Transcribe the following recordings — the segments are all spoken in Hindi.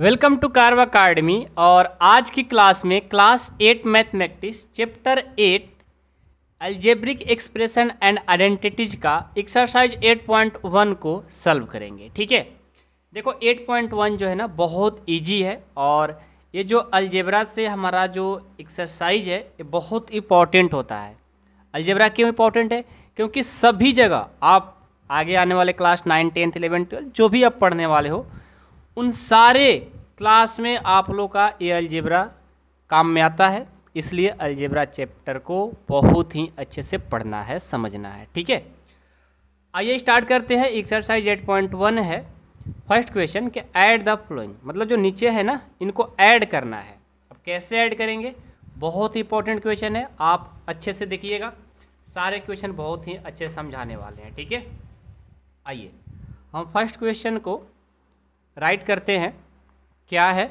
वेलकम टू कार्व अकाडमी और आज की क्लास में class eight mathematics chapter eight algebraic expression and identities का एक्सरसाइज एट पॉइंट वन को सॉल्व करेंगे ठीक है देखो एट पॉइंट वन जो है ना बहुत इजी है और ये जो अल्जेब्रा से हमारा जो एक्सरसाइज है ये बहुत इंपॉर्टेंट होता है अल्जेब्रा क्यों इंपॉर्टेंट है क्योंकि सभी जगह आप आगे आने वाले class nine tenth eleven twelfth जो भी आप पढ़ने वाले हो उन सारे क्लास में आप लोग का ये अलजेब्रा काम में आता है इसलिए अलजेब्रा चैप्टर को बहुत ही अच्छे से पढ़ना है समझना है ठीक है आइए स्टार्ट करते हैं एक्सरसाइज एट पॉइंट वन है फर्स्ट क्वेश्चन कि ऐड द फ्लोइंग मतलब जो नीचे है ना इनको ऐड करना है अब कैसे ऐड करेंगे बहुत ही इंपॉर्टेंट क्वेश्चन है आप अच्छे से देखिएगा सारे क्वेश्चन बहुत ही अच्छे समझाने वाले हैं ठीक है आइए हम फर्स्ट क्वेश्चन को राइट करते हैं क्या है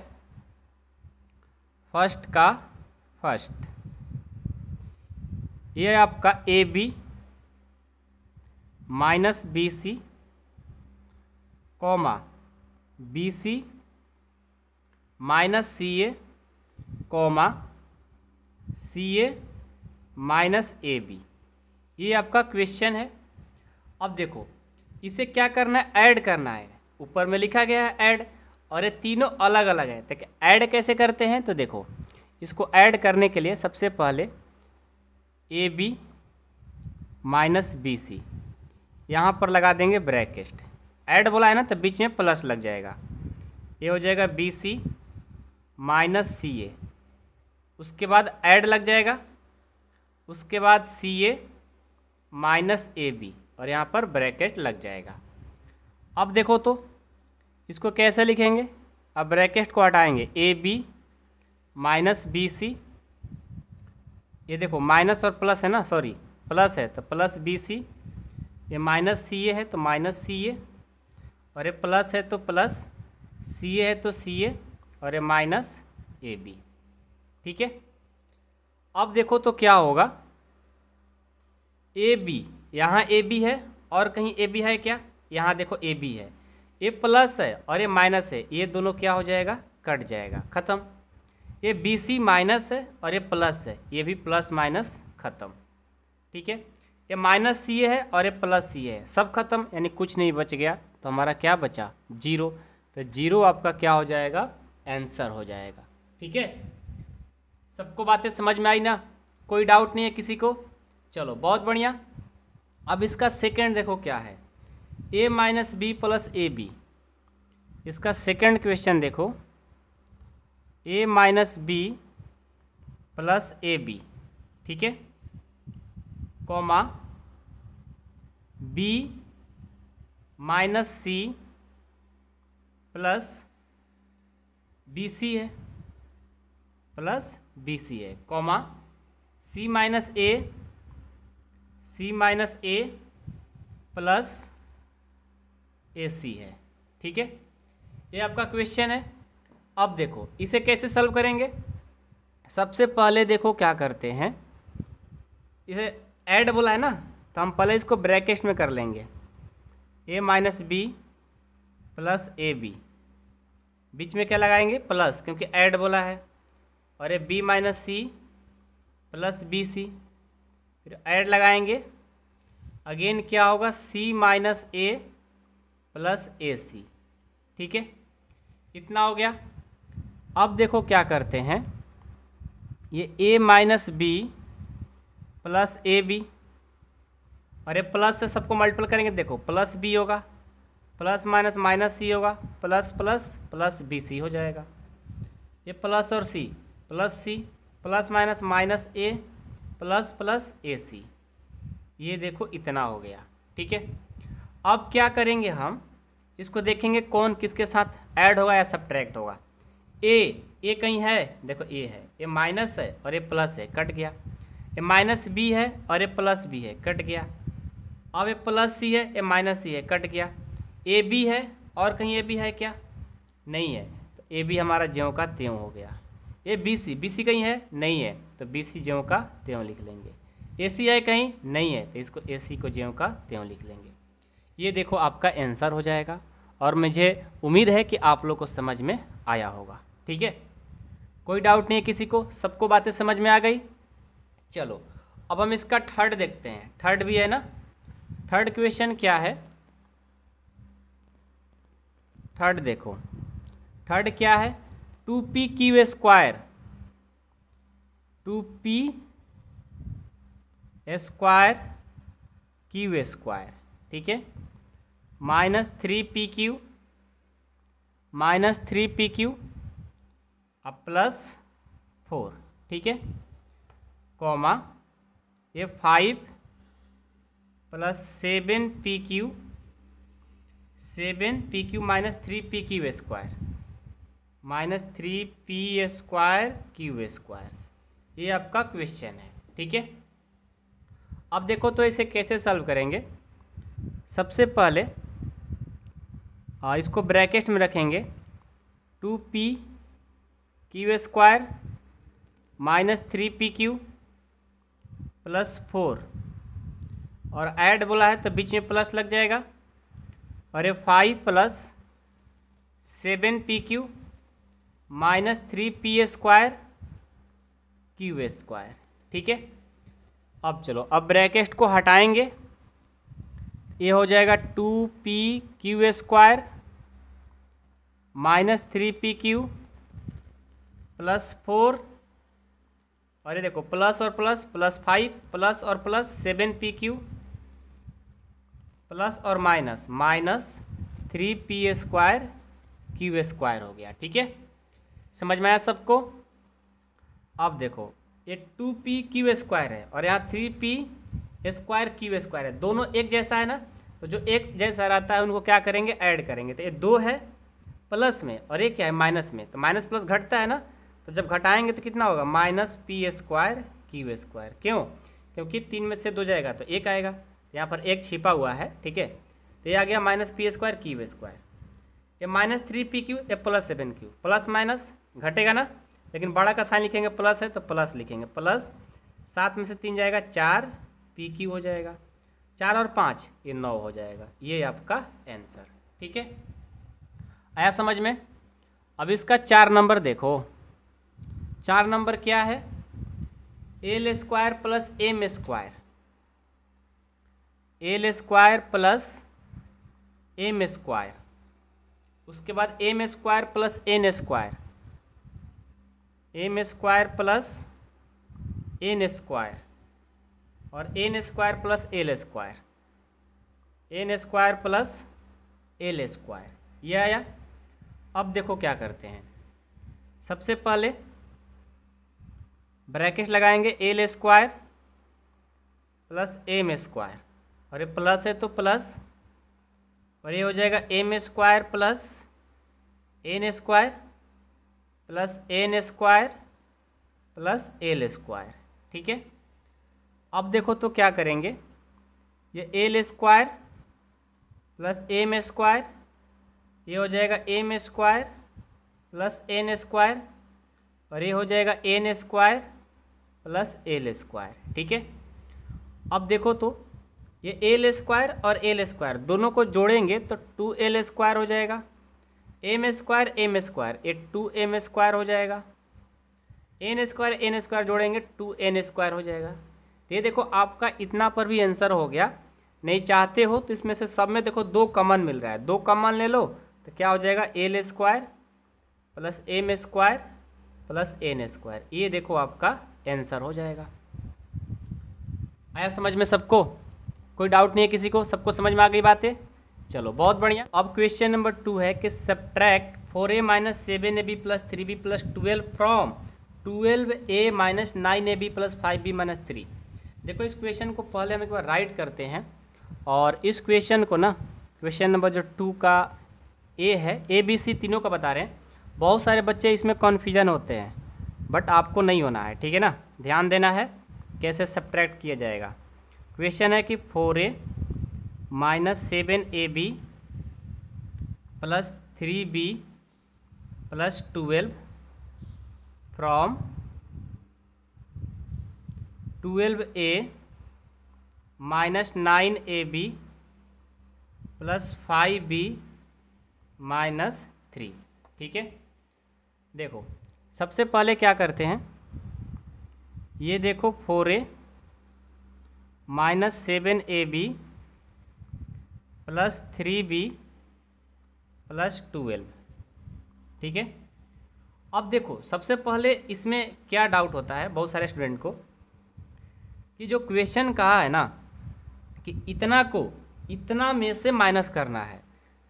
फर्स्ट का फर्स्ट ये आपका a b minus b c comma b c minus c a comma c a minus a b ये आपका क्वेश्चन है अब देखो इसे क्या करना है ऐड करना है ऊपर में लिखा गया है ऐड और ये तीनों अलग अलग है तो ऐड कैसे करते हैं तो देखो इसको ऐड करने के लिए सबसे पहले a b minus b c यहाँ पर लगा देंगे ब्रैकेट ऐड बोला है ना तो बीच में प्लस लग जाएगा ये हो जाएगा बी सी माइनस सी ए उसके बाद ऐड लग जाएगा उसके बाद सी ए माइनस ए बी और यहाँ पर ब्रैकेट लग जाएगा अब देखो तो इसको कैसे लिखेंगे अब ब्रैकेट को हटाएंगे a b minus b c ये देखो माइनस और प्लस है ना सॉरी प्लस है तो प्लस बी सी ये माइनस सी ए है तो माइनस सी ए और ये प्लस है तो प्लस सी ए है तो सी ए और ये माइनस ए बी ठीक है अब देखो तो क्या होगा ए बी यहाँ ए बी है और कहीं ए बी है क्या यहाँ देखो ए बी है ये प्लस है और ये माइनस है ये दोनों क्या हो जाएगा कट जाएगा ख़त्म ये बी सी माइनस है और ये प्लस है ये भी प्लस माइनस ख़त्म ठीक है ये माइनस सी है और ये प्लस सी है सब ख़त्म यानी कुछ नहीं बच गया तो हमारा क्या बचा जीरो तो जीरो आपका क्या हो जाएगा आंसर हो जाएगा ठीक है सबको बातें समझ में आई ना कोई डाउट नहीं है किसी को चलो बहुत बढ़िया अब इसका सेकेंड देखो क्या है a minus b plus a b इसका सेकंड क्वेश्चन देखो a minus b plus a b ठीक है comma b minus c plus b c है प्लस बी सी है comma c minus a c minus a plus a c है ठीक है ये आपका क्वेश्चन है अब देखो इसे कैसे सॉल्व करेंगे सबसे पहले देखो क्या करते हैं इसे ऐड बोला है ना तो हम पहले इसको ब्रैकेट में कर लेंगे a minus b plus a b बीच में क्या लगाएंगे प्लस क्योंकि ऐड बोला है और ये b minus c plus b c फिर ऐड लगाएंगे अगेन क्या होगा सी माइनस ए प्लस ए सी ठीक है इतना हो गया अब देखो क्या करते हैं ये a minus b plus a b और ये प्लस से सबको मल्टीपल करेंगे देखो प्लस बी होगा प्लस माइनस माइनस सी होगा plus plus plus b c हो जाएगा ये प्लस और c plus c plus minus minus a plus plus a c ये देखो इतना हो गया ठीक है अब क्या करेंगे हम इसको देखेंगे कौन किसके साथ ऐड होगा या सब्ट्रैक्ट होगा ए ए कहीं है देखो ए है ए माइनस है और ए प्लस है कट गया ए माइनस बी है और ए प्लस बी है कट गया अब ए प्लस सी है ए माइनस सी है कट गया ए बी है और कहीं ए बी है क्या नहीं है तो ए बी हमारा ज्यों का त्यों हो गया A B C B C कहीं है नहीं है तो बी सी ज्यों का त्यों लिख लेंगे ए सी है कहीं नहीं है तो इसको ए सी को ज्यों का त्यों लिख लेंगे ये देखो आपका आंसर हो जाएगा और मुझे उम्मीद है कि आप लोग को समझ में आया होगा ठीक है कोई डाउट नहीं है किसी को सबको बातें समझ में आ गई चलो अब हम इसका थर्ड देखते हैं थर्ड भी है ना थर्ड क्वेश्चन क्या है थर्ड देखो थर्ड क्या है two p q square two p square q square ठीक है minus three p q minus three p q अब प्लस फोर ठीक है कॉमा ये five plus seven p q seven p q minus three p q square minus three p square q square ये आपका क्वेश्चन है ठीक है अब देखो तो इसे कैसे सॉल्व करेंगे सबसे पहले आ, इसको ब्रैकेट में रखेंगे two p q square minus three p q plus four और ऐड बोला है तो बीच में प्लस लग जाएगा और ये five plus seven p q minus three p square q square ठीक है अब चलो अब ब्रैकेट को हटाएंगे ये हो जाएगा two p q square minus three p q plus four और ये देखो प्लस और प्लस प्लस फाइव प्लस और plus seven p q plus और minus minus three p square q square हो गया ठीक है समझ में आया सबको अब देखो ये टू पी क्यू स्क्वायर है और यहाँ three p square q square है दोनों एक जैसा है ना तो जो एक जैसा रहता है उनको क्या करेंगे ऐड करेंगे तो ये दो है प्लस में और ये क्या है माइनस में तो माइनस प्लस घटता है ना तो जब घटाएंगे तो कितना होगा minus p square q square क्यों क्योंकि तीन में से दो जाएगा तो एक आएगा यहाँ पर एक छिपा हुआ है ठीक है तो ये आ गया minus p square q square ये माइनस थ्री पी क्यू या plus seven q plus minus घटेगा ना लेकिन बड़ा का साइन लिखेंगे प्लस है तो प्लस लिखेंगे प्लस सात में से तीन जाएगा चार पी क्यू हो जाएगा चार और पाँच ये नौ हो जाएगा ये आपका आंसर ठीक है आया समझ में अब इसका चार नंबर देखो चार नंबर क्या है l square plus m square l square plus m square उसके बाद m square plus n square m square plus n square और n square plus l square n square plus l square ये आया अब देखो क्या करते हैं सबसे पहले ब्रैकेट लगाएंगे l square plus m square और ये प्लस है तो प्लस और ये हो जाएगा m square plus n square plus n square plus l square ठीक है अब देखो तो क्या करेंगे ये l square plus m square ये हो जाएगा m square plus n square और ये हो जाएगा n square plus l square ठीक है अब देखो तो ये एल स्क्वायर और एल स्क्वायर दोनों को जोड़ेंगे तो टू एल स्क्वायर हो जाएगा एम स्क्वायर एम स्क्वायर ये टू एम स्क्वायर हो जाएगा एन स्क्वायर एन स्क्वायर जोड़ेंगे टू एन स्क्वायर हो जाएगा तो ये देखो आपका इतना पर भी आंसर हो गया नहीं चाहते हो तो इसमें से सब में देखो दो कमन मिल रहा है दो कमन ले लो तो क्या हो जाएगा l square plus m square plus n square ये देखो आपका आंसर हो जाएगा आया समझ में सबको कोई डाउट नहीं है किसी को सबको समझ में आ गई बातें चलो बहुत बढ़िया अब क्वेश्चन नंबर टू है कि subtract four a minus seven a b plus three b plus twelve from twelve a minus nine a b plus five b minus three देखो इस क्वेश्चन को पहले हम एक बार राइट करते हैं और इस क्वेश्चन को ना क्वेश्चन नंबर जो टू का ए है ए बी सी तीनों का बता रहे हैं बहुत सारे बच्चे इसमें कन्फ्यूजन होते हैं बट आपको नहीं होना है ठीक है ना ध्यान देना है कैसे सब्ट्रैक्ट किया जाएगा क्वेश्चन है कि four a minus seven a b plus three b plus twelve from twelve a minus nine a b plus five b minus three ठीक है देखो सबसे पहले क्या करते हैं ये देखो four a minus seven a b plus three b plus twelve ठीक है अब देखो सबसे पहले इसमें क्या डाउट होता है बहुत सारे स्टूडेंट को कि जो क्वेश्चन कहा है ना कि इतना को इतना में से माइनस करना है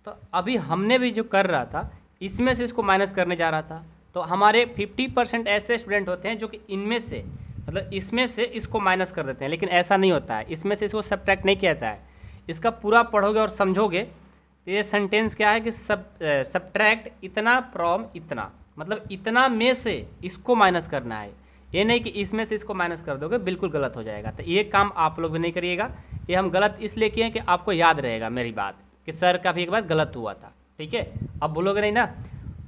तो अभी हमने भी जो कर रहा था इसमें से इसको माइनस करने जा रहा था तो हमारे 50 परसेंट ऐसे स्टूडेंट होते हैं जो कि इनमें से मतलब इसमें से इसको माइनस कर देते हैं लेकिन ऐसा नहीं होता है इसमें से इसको सब्ट्रैक्ट नहीं किया जाता है इसका पूरा पढ़ोगे और समझोगे तो ये सेंटेंस क्या है कि सब सब्ट्रैक्ट इतना फ्रॉम इतना मतलब इतना में से इसको माइनस करना है ये नहीं कि इसमें से इसको माइनस कर दोगे बिल्कुल गलत हो जाएगा तो ये काम आप लोग भी नहीं करिएगा ये हम गलत इसलिए किए कि आपको याद रहेगा मेरी बात कि सर का भी एक बार गलत हुआ था ठीक है अब बोलोगे नहीं ना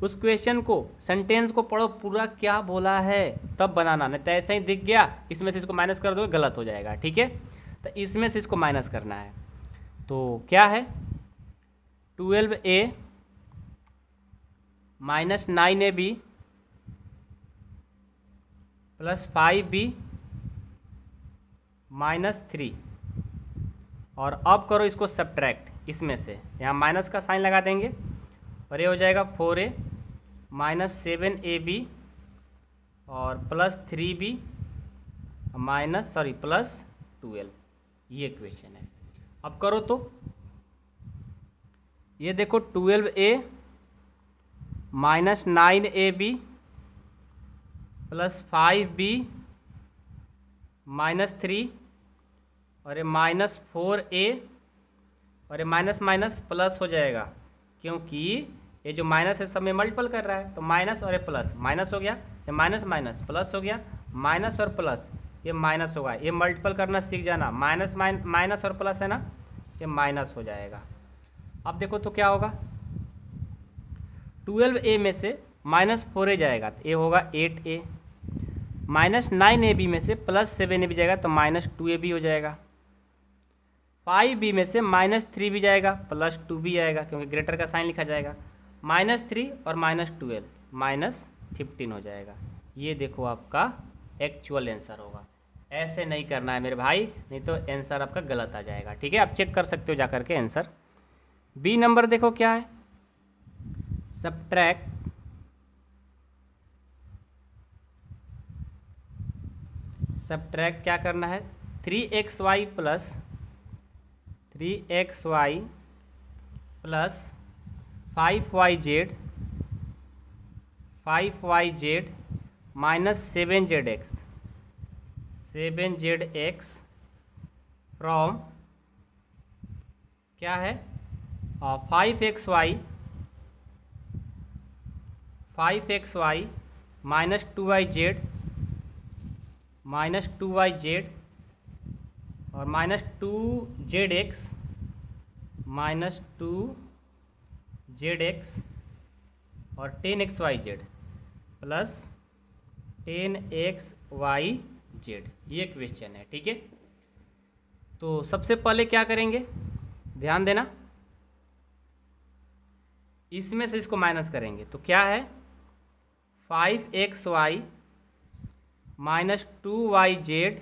उस क्वेश्चन को सेंटेंस को पढ़ो पूरा क्या बोला है तब बनाना नहीं तो ऐसे ही दिख गया इसमें से इसको माइनस कर दोगे गलत हो जाएगा ठीक है तो इसमें से इसको माइनस करना है तो क्या है twelve a minus nine a b plus five b minus three और अब करो इसको सब्ट्रैक्ट इसमें से यहाँ माइनस का साइन लगा देंगे और ये हो जाएगा four a minus seven a b और plus three b minus sorry plus twelve ये क्वेश्चन है अब करो तो ये देखो twelve a minus nine a b plus five b minus three और ये माइनस फोर ए और ये माइनस माइनस प्लस हो जाएगा क्योंकि ये जो माइनस है सब में मल्टीपल कर रहा है तो माइनस और ये प्लस माइनस हो गया ये माइनस माइनस प्लस हो गया माइनस और प्लस ये माइनस होगा ये मल्टीपल करना सीख जाना माइनस माइनस और प्लस है ना ये माइनस हो जाएगा अब देखो तो क्या होगा ट्वेल्व ए में से माइनस फोर ए जाएगा तो ए होगा eight a minus nine a b में से प्लस सेवन ए बी जाएगा तो माइनस टू ए बी हो जाएगा फाइव बी में से माइनस थ्री बी जाएगा प्लस टू बी आएगा क्योंकि ग्रेटर का साइन लिखा जाएगा माइनस थ्री और माइनस ट्वेल्व माइनस फिफ्टीन हो जाएगा ये देखो आपका एक्चुअल आंसर होगा ऐसे नहीं करना है मेरे भाई नहीं तो आंसर आपका गलत आ जाएगा ठीक है आप चेक कर सकते हो जा के आंसर बी नंबर देखो क्या है सब्ट्रैक्ट सब ट्रैक क्या करना है three x y plus three x y plus five y z five y z minus seven z x seven z x from क्या है five x y five x y minus two y z minus two y z और minus two z x minus two z x और ten x y z plus ten x y z ये क्वेश्चन है ठीक है तो सबसे पहले क्या करेंगे ध्यान देना इसमें से इसको माइनस करेंगे तो क्या है five x y minus two y z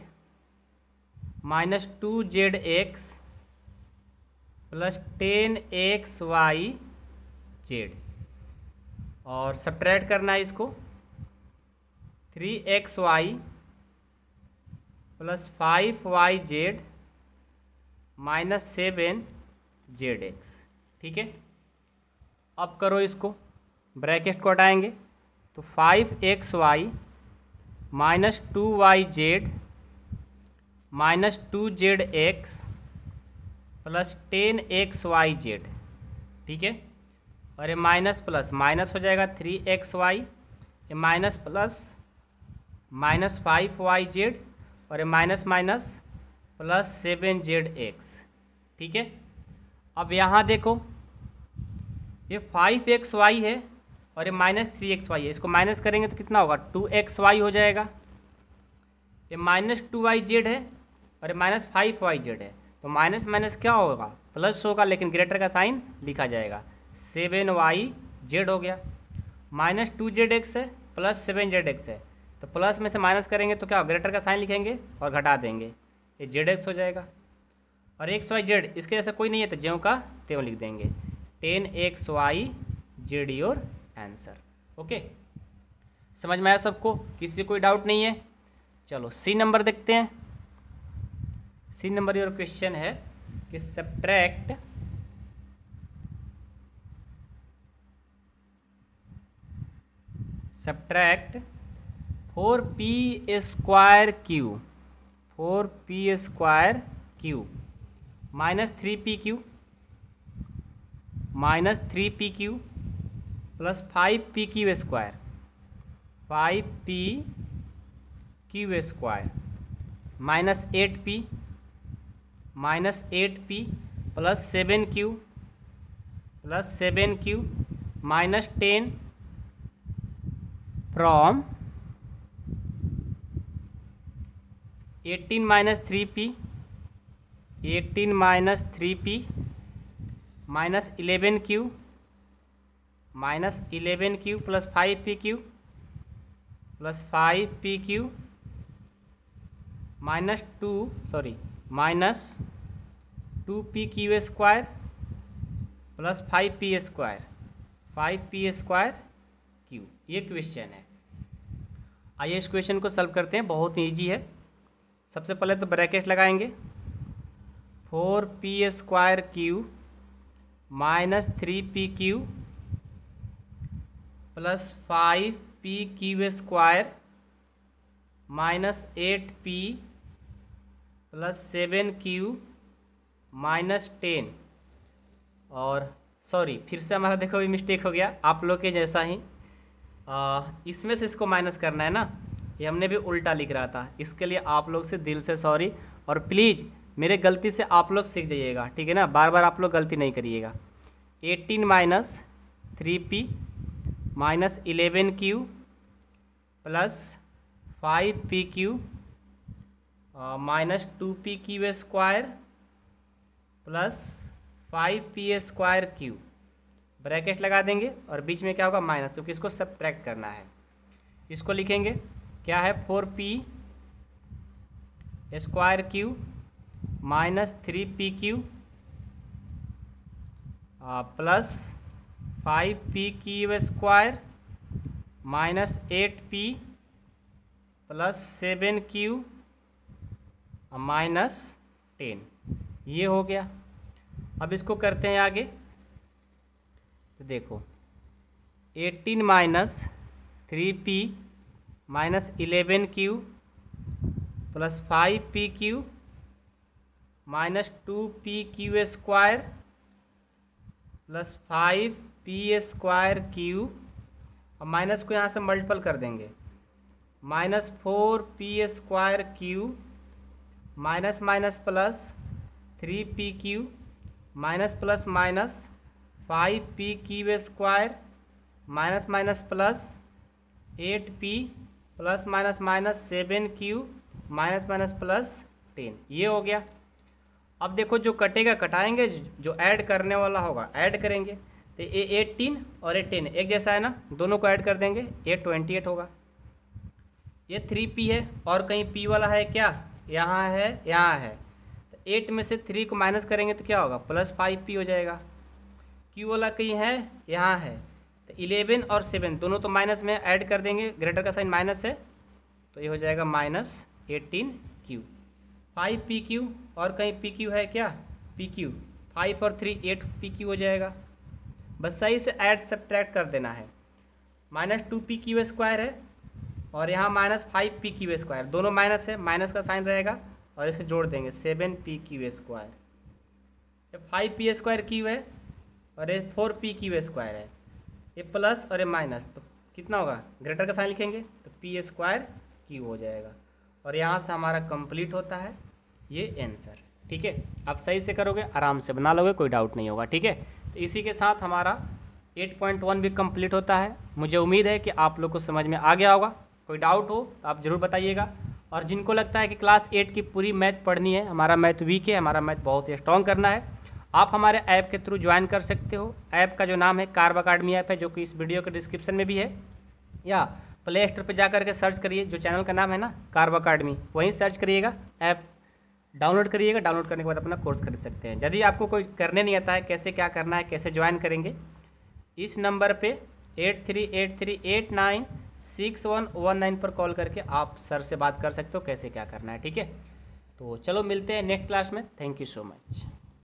minus two z x plus ten x y z और सब्ट्रैक्ट करना है इसको three x y plus five y z minus seven z x ठीक है अब करो इसको ब्रैकेट को हटाएंगे तो five x y minus two y z minus two z x plus ten x y z ठीक है और ये माइनस प्लस माइनस हो जाएगा थ्री एक्स वाई ये minus plus minus five y z और ये minus minus plus seven z x ठीक है अब यहाँ देखो ये फाइव एक्स वाई है और ये माइनस थ्री एक्स वाई है इसको माइनस करेंगे तो कितना होगा टू एक्स वाई हो जाएगा ये माइनस टू वाई जेड है और ये माइनस फाइव वाई जेड है तो माइनस माइनस क्या होगा प्लस होगा लेकिन ग्रेटर का साइन लिखा जाएगा सेवन वाई जेड हो गया माइनस टू जेड एक्स है प्लस सेवन जेड एक्स है तो प्लस में से माइनस करेंगे तो क्या ग्रेटर का साइन लिखेंगे और घटा देंगे ये जेड एक्स हो जाएगा और एक्स वाई जेड इसके जैसे कोई नहीं है तो ज्यों का त्यों लिख देंगे ten x y z your answer okay समझ में आया सबको किसी कोई डाउट नहीं है चलो सी नंबर देखते हैं सी नंबर योर क्वेश्चन है कि subtract subtract four p square q four p square q minus three p q minus three p q plus five p q square five p q square minus eight p minus eight p plus seven q plus seven q minus ten from eighteen minus three p eighteen minus three p minus eleven q minus eleven q plus five p q plus five p q minus to sorry minus two p q square plus five p square five p square q ये क्वेश्चन है आइए इस क्वेश्चन को सॉल्व करते हैं बहुत ईजी है सबसे पहले तो ब्रैकेट लगाएंगे four p square q minus three p q plus five p q square minus eight p plus seven q minus ten और सॉरी फिर से हमारा देखो भी मिस्टेक हो गया आप लोग के जैसा ही इसमें से इसको माइनस करना है ना ये हमने भी उल्टा लिख रहा था इसके लिए आप लोग से दिल से सॉरी और प्लीज़ मेरे गलती से आप लोग सीख जाइएगा ठीक है ना बार बार आप लोग गलती नहीं करिएगा eighteen minus three p minus eleven q plus five p q minus two p q square plus five p square q bracket लगा देंगे और बीच में क्या होगा माइनस क्योंकि इसको सब करना है इसको लिखेंगे क्या है four p square q minus three p q plus five p q square minus eight p plus seven q minus ten ये हो गया अब इसको करते हैं आगे तो देखो eighteen minus three p minus eleven q plus five p q minus two p q square plus five p square q और माइनस को यहाँ से मल्टीपल कर देंगे minus four p square q minus minus plus three p q minus plus minus five p q square minus minus plus eight p plus minus minus seven q minus minus plus ten ये हो गया अब देखो जो कटेगा कटाएंगे जो ऐड करने वाला होगा ऐड करेंगे तो ये एटीन और ए टेन एक जैसा है ना दोनों को ऐड कर देंगे ए ट्वेंटी एट होगा ये थ्री पी है और कहीं पी वाला है क्या यहाँ है यहाँ है तो एट में से थ्री को माइनस करेंगे तो क्या होगा प्लस फाइव पी हो जाएगा क्यू वाला कहीं है यहाँ है तो इलेवन और सेवन दोनों तो माइनस में ऐड कर देंगे ग्रेटर का साइन माइनस है तो ये हो जाएगा minus eighteen q five p q और कहीं पी क्यू है क्या पी क्यू फाइव और थ्री एट पी क्यू हो जाएगा बस सही से ऐड सब्ट्रैक्ट कर देना है minus two p q square है और यहाँ minus five p q square दोनों माइनस है माइनस का साइन रहेगा और इसे जोड़ देंगे सेवन पी क्यू स्क्वायर ये फाइव पी स्क्वायर क्यू है और ये फोर पी क्यू स्क्वायर है ये प्लस और ये माइनस तो कितना होगा ग्रेटर का साइन लिखेंगे तो पी स्क्वायर क्यू हो जाएगा और यहाँ से हमारा कंप्लीट होता है ये आंसर ठीक है आप सही से करोगे आराम से बना लोगे कोई डाउट नहीं होगा ठीक है तो इसी के साथ हमारा 8.1 भी कंप्लीट होता है मुझे उम्मीद है कि आप लोग को समझ में आ गया होगा कोई डाउट हो तो आप ज़रूर बताइएगा और जिनको लगता है कि क्लास एट की पूरी मैथ पढ़नी है हमारा मैथ वीक है हमारा मैथ बहुत ही स्ट्रॉन्ग करना है आप हमारे ऐप के थ्रू ज्वाइन कर सकते हो ऐप का जो नाम है कार्ब अकाडमी ऐप है जो कि इस वीडियो के डिस्क्रिप्शन में भी है या प्ले स्टोर पर जा करके सर्च करिए जो चैनल का नाम है ना कार्ब अकाडमी वहीं सर्च करिएगा ऐप डाउनलोड करिएगा डाउनलोड करने के बाद अपना कोर्स खरीद सकते हैं यदि आपको कोई करने नहीं आता है कैसे क्या करना है कैसे ज्वाइन करेंगे इस नंबर पे eight three eight three eight nine six one one nine पर कॉल करके आप सर से बात कर सकते हो कैसे क्या करना है ठीक है तो चलो मिलते हैं नेक्स्ट क्लास में थैंक यू सो मच